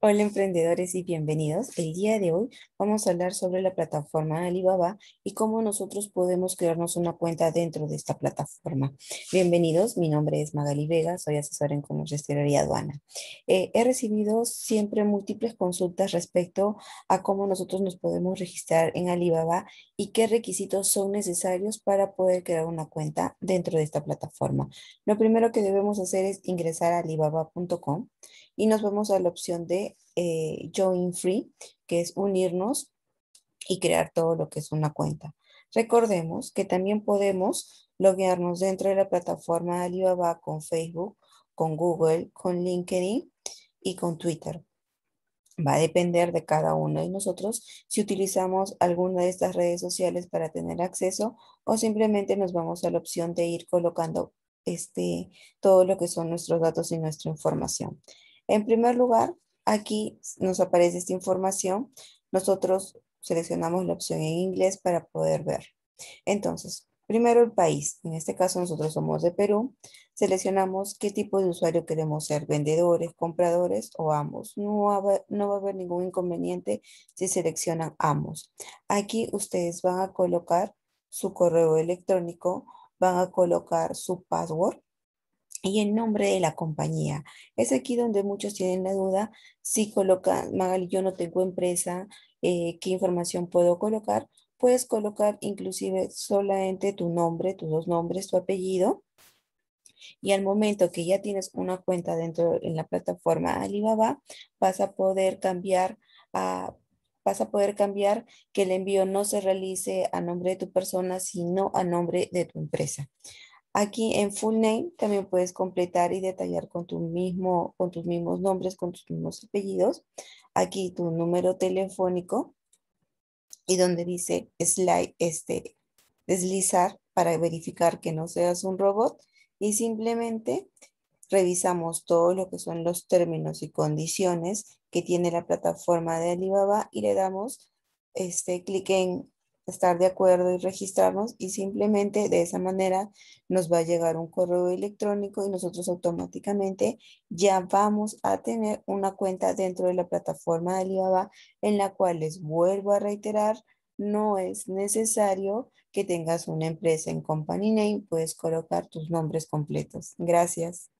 Hola emprendedores y bienvenidos. El día de hoy vamos a hablar sobre la plataforma Alibaba y cómo nosotros podemos crearnos una cuenta dentro de esta plataforma. Bienvenidos, mi nombre es Magali Vega, soy asesora en comercio exterior y aduana. Eh, he recibido siempre múltiples consultas respecto a cómo nosotros nos podemos registrar en Alibaba y qué requisitos son necesarios para poder crear una cuenta dentro de esta plataforma. Lo primero que debemos hacer es ingresar a alibaba.com y nos vamos a la opción de eh, Join Free, que es unirnos y crear todo lo que es una cuenta. Recordemos que también podemos loguearnos dentro de la plataforma Alibaba con Facebook, con Google, con LinkedIn y con Twitter. Va a depender de cada uno de nosotros si utilizamos alguna de estas redes sociales para tener acceso o simplemente nos vamos a la opción de ir colocando este, todo lo que son nuestros datos y nuestra información. En primer lugar, aquí nos aparece esta información. Nosotros seleccionamos la opción en inglés para poder ver. Entonces, primero el país. En este caso nosotros somos de Perú. Seleccionamos qué tipo de usuario queremos ser, vendedores, compradores o ambos. No va, a haber, no va a haber ningún inconveniente si seleccionan ambos. Aquí ustedes van a colocar su correo electrónico, van a colocar su password y el nombre de la compañía. Es aquí donde muchos tienen la duda si coloca Magali, yo no tengo empresa, eh, ¿qué información puedo colocar? Puedes colocar inclusive solamente tu nombre, tus dos nombres, tu apellido. Y al momento que ya tienes una cuenta dentro en la plataforma Alibaba, vas a poder cambiar a vas a poder cambiar que el envío no se realice a nombre de tu persona, sino a nombre de tu empresa. Aquí en full name también puedes completar y detallar con, tu mismo, con tus mismos nombres, con tus mismos apellidos. Aquí tu número telefónico y donde dice slide, este, deslizar para verificar que no seas un robot y simplemente revisamos todo lo que son los términos y condiciones que tiene la plataforma de Alibaba y le damos este clic en estar de acuerdo y registrarnos y simplemente de esa manera nos va a llegar un correo electrónico y nosotros automáticamente ya vamos a tener una cuenta dentro de la plataforma de Alibaba en la cual les vuelvo a reiterar, no es necesario que tengas una empresa en company name, puedes colocar tus nombres completos. Gracias.